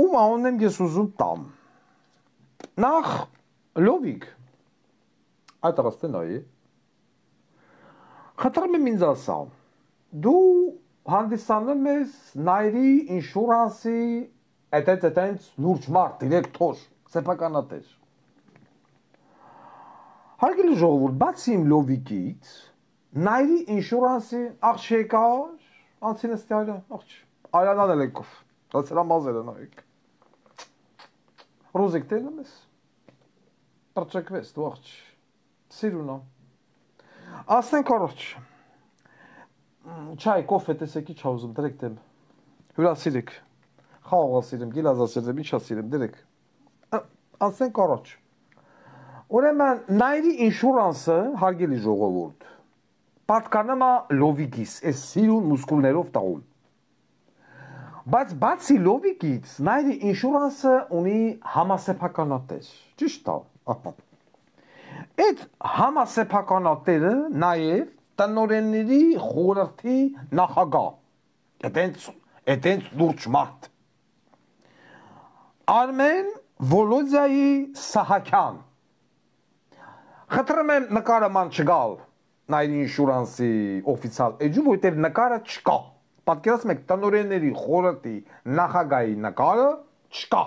ում անունն եմ ես ուզում տամ։ Նախ Լովիկ այդ ըստենայի խտրում եմ ինձ ասա դու հանդիսանում ես նայրի ինշուրանսի այդպես այդպես լուրջ մարդ դիրեկտոր սեփականատեր հարգելի ժողովուրդ բացի իմ լովիկից նայրի ինշուրանսի աղջիկա անցինստյալը աղջ արյանան էլեկով դա ծրամազերը նայեք Ռոզիկ տեղն ես։ Տրճակվես դու աղջ։ Սիրունա։ Ասենք առողջ։ Չայ, կոֆե տեսեք ի՞նչ ուզում, դրեք դեմ։ Հյուրասիրեք։ Խաղողա սիրեմ, գիլազասիրեմ, ինչա սիրեմ, դրեք։ Ասենք առողջ։ Ուրեմն նայրի ինշուրանսը հարգելի ժողովուրդ պատկանում է լովիկիս, այս սիրուն մուսկուլներով տաղում։ Բայց բացի լովիկից, նայրի ինշուրանսը ունի համասեփականատեր։ Ճիշտ է, ահա։ Այդ համասեփականատերը նաև տնօրենների խորհրդի նախագահ։ Այդտենց այդտենց լուրջ մարդ։ Արմեն Վոլոդյայի Սահակյան։ Խտրում եմ նկարը ման չգալ նայրի ինշուրանսի օֆիցիալ էջում, որտեղ նկարը չկա։ Պատկերացնում եք տնօրենների խորհրդի նախագահի նկարը չկա։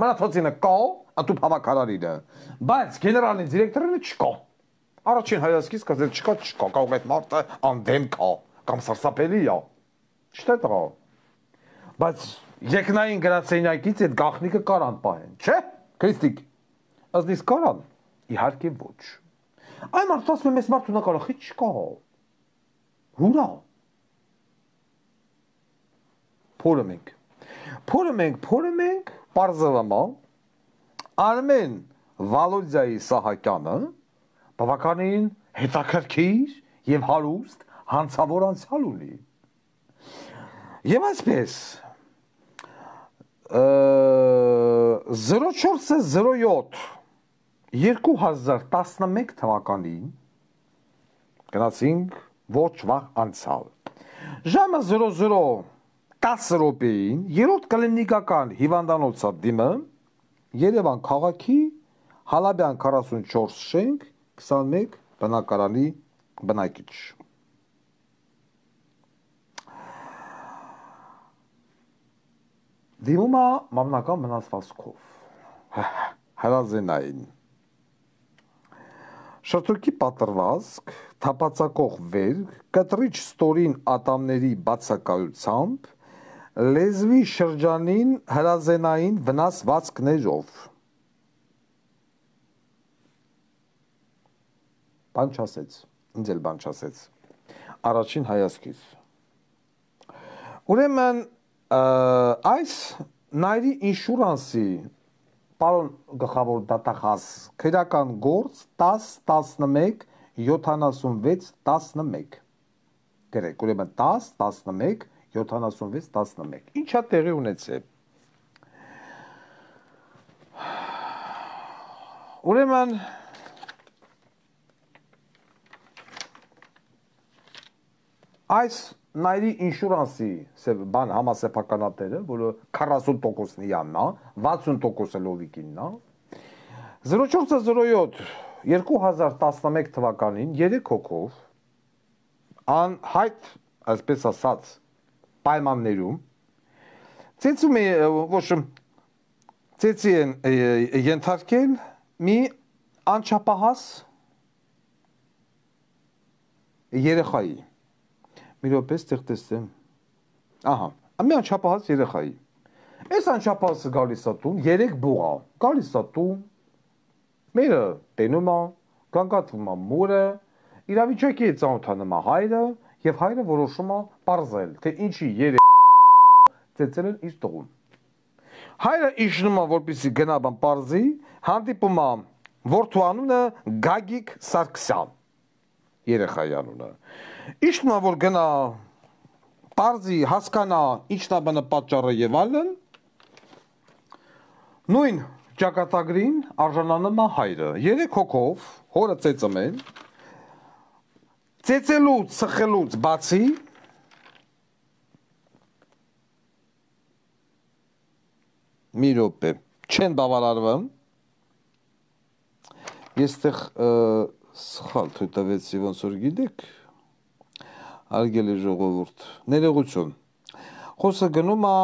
Մնացածինը կա, ատուփ հավաքարարինը, բայց գեներալին դիրեկտորը չկա։ Առաջին հայացքից կասել չկա, չկա, կարող այդ մարդը անդեմ կա կամ սարսափելի է։ Չէ՞ դրա։ Բայց Եկնային գրասենյակից այդ գախնիկը կարան պահեն, չէ՞։ Քրիստիկ։ Ըստ իս կարան։ Իհարկե ոչ։ Այն մարդը ասում է, մեզ մարդու նա կարախի չկա։ Հուրա փորը մենք։ Փորը մենք, փորը մենք Պարզվամա Արմեն Վալոդյայի Սահակյանը բավականին հետաքրքիր եւ հարուստ հանցավոր անցյալ ունի։ Եվ այսպես 0407 2011 թվականին գնացինք ոչ վաղ անցալ։ Ժամը 00 10 րոպեին երրորդ կլինիկական հիվանդանոցը դիմը Երևան քաղաքի Հալաբյան 44 շենք 21 բնակարանի բնակիչ Դիմում է մամնական մնացվածքով հրազենային Շրթուկի պատրվազք, թապացակող վերք, կտրիչ ստորին ատամների բացակայությամբ լեզվի շրջանին հրազենային վնասվածքներով։ Բան չասեց, ինձ էլ բան չասեց։ Առաջին հայացքից։ Ուրեմն այս նայրի ինշուրանսի պարոն գլխավոր դատախազ քրական գործ 10 11 76 11 գրեք ուրեմն 10 11 76-11։ Ինչա տեղի ունեցել։ Ուրեմն այս նայրի ինշուրանսի բան համասեփականատերը, որը 40%-ն իաննա, 60%-ը լովիկինն է։ 0407 2011 թվականին 3 հոգով անհայտ, այսպես ասած, պայմաններում ծեցում է ոչ ծեցի են ենթարկել մի անչափահաս երեխայի մի րոպե ստեղ տեսեմ ահա ամի անչափահաս երեխայի այս անչափահասը գալիս է տուն 3 բուղա գալիս է տուն մերը տենում է գանգատվում է մորը իրավիճակի է ծանոթանում է հայրը եւ հայրը որոշում է parzել, թե ինչի երեք ծեցել են իր տղուն։ Հայրը իջնում է, որպեսի գնա բան parzի, հանդիպում է որդու անունը Գագիկ Սարգսյան։ Երեխայի անունը։ Իջնում է, որ գնա parzի հասկանա ինչն է բանը պատճառը եւ այլն նույն ճակատագրին արժանանում է հայրը 3 հոգով հորը ծեծում են ծեծելու, սխելուց բացի մի րոպե, չեն բավարարվում։ Եստեղ սխալ թույտավեցի ոնց որ գիտեք, արգելի ժողովուրդ, ներեգություն։ Խոսը գնում է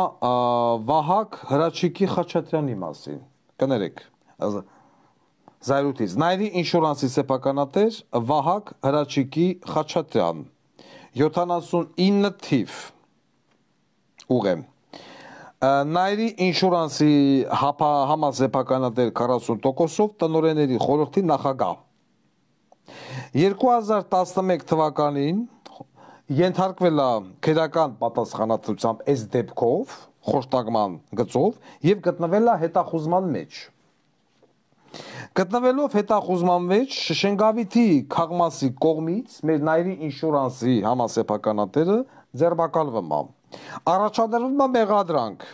Վահակ Հրաչիկի Խաչատրյանի մասին։ Կներեք, Զայրույթից Նայրի ինշուրանսի սեփականատեր Վահակ Հրաչիկի Խաչատրյան 79 թիվ ուղեմ Նայրի ինշուրանսի հապա համասեփականատեր 40%-ով տնօրենների խորհրդի նախագահ 2011 թվականին ենթարկվել է քերական պատասխանատվությամբ այս դեպքով խոշտագման գծով եւ գտնվել է հետախուզման մեջ Գտնվելով հետախուզման մեջ Շշենգավիթի քաղմասի կողմից մեր նայրի ինշուրանսի համասեփականատերը ձերբակալվում է։ Առաջադրվում է մեղադրանք։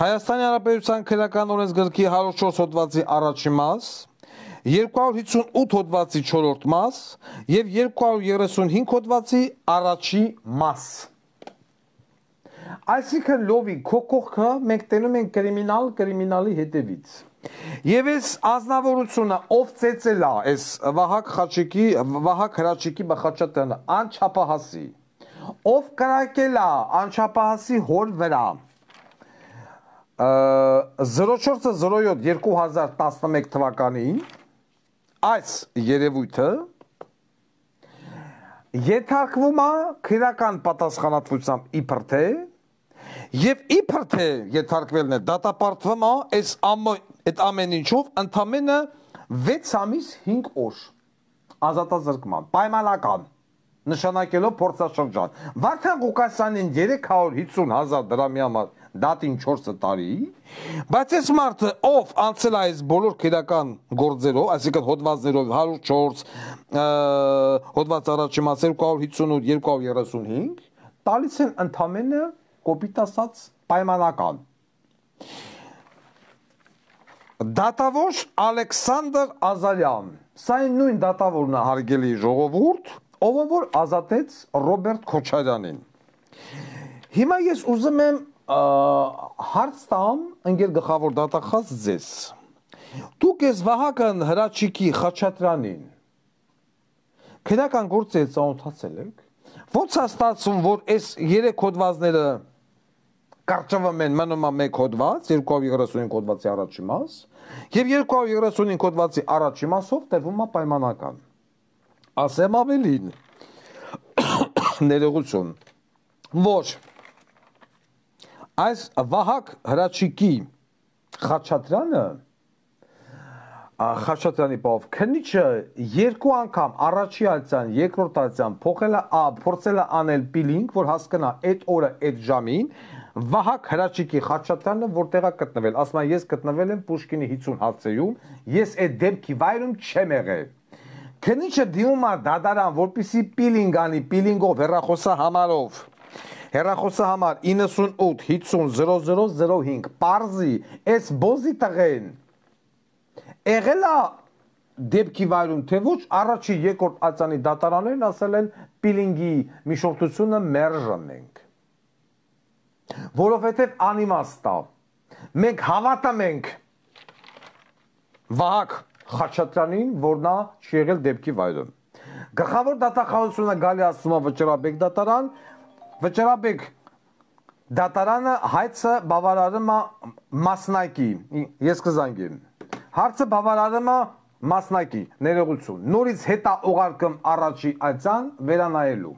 Հայաստանի Հանրապետության քրական օրենսգրքի 104 հոդվածի առաջին մաս 258 հոդվածի 4-րդ մաս եւ 235 հոդվածի առաջի մաս։ մաս Այսինքն լովին քո կողքը մենք տենում ենք կրիմինալ կրիմինալի հետևից։ Եվ այս ազնավորությունը ով ծեծել է այս Վահակ Խաչիկի Վահակ Հրաչիկի Բախաչատյանը անչափահասի ով կրակել է անչափահասի հոր վրա 0407-2011 թվականին այս երևույթը ենթարկվում է քրական պատասխանատվությամբ իբր թե Եվ իբր թե ենթարկվելն է դատապարտվում է այս այդ ամեն ինչով ընդամենը 6 ամիս 5 օր ազատազրկման պայմանական նշանակելով փորձաշրջան Վարդան Ղուկասյանին 350000 դրամի համար դատին 4 տարի բայց այս մարդը ով անցել այս բոլոր քերական գործերով այսինքն հոդվածներով 104 հոդված առաջի մաս 258 235 տալիս են ընդամենը 1 կոպիտ ասած պայմանական։ Դատավոր Ալեքսանդր Ազարյան։ Սա նույն դատավորն է հարգելի ժողովուրդ, ով որ ազատեց Ռոբերտ Քոչարյանին։ Հիմա ես ուզում եմ հարց տամ ընկեր գլխավոր դատախազ ձեզ։ Դուք ես Վահագն Հրաչիկի Խաչատրյանին քնական գործի ծանոթացել եք։ Ո՞նց է ստացվում, որ այս երեք հոդվածները կարճավում են մնում է մեկ հոդված, 235 հոդվածի առաջի մաս, եւ 235 հոդվածի առաջի մասով տևում է պայմանական։ Ասեմ ավելին։ Ներողություն։ Ոչ։ Այս Վահակ Հրաչիկի Խաչատրյանը Խաչատրյանի բով քնիչը երկու անգամ առաջի այցան, երկրորդ այցան փոխել է, փորձել է անել պիլինգ, որ հասկանա այդ օրը այդ ժամին Վահակ Հրաչիկի Խաչատյանը որտեղա գտնվել։ Ասում են ես գտնվել եմ Պուշկինի 50 հացեյում, ես այդ դեպքի վայրում չեմ եղել։ Քնիչը դիմում է դադարան, որպիսի պիլինգ անի, պիլինգով հերախոսա համարով։ Հերախոսա համար 98 50 0005 Պարզի այս բոզի տղեն։ Եղելա դեպքի վայրում թե ոչ առաջի երկրորդ ածանի դատարաններն ասել են պիլինգի միշողությունը մերժում ենք որովհետև անիմաստ է։ Մենք հավատում ենք Վահակ Խաչատրյանին, որ նա չի եղել դեպքի վայրում։ Գլխավոր դատախանությունը գալի ասում է վճռաբեկ դատարան, վճռաբեկ դատարանը հայցը բավարարում է մասնակի։ Ես կզանգեմ։ Հարցը բավարարում է մասնակի ներողություն։ Նորից հետա օղարկում առաջի այցան վերանայելու։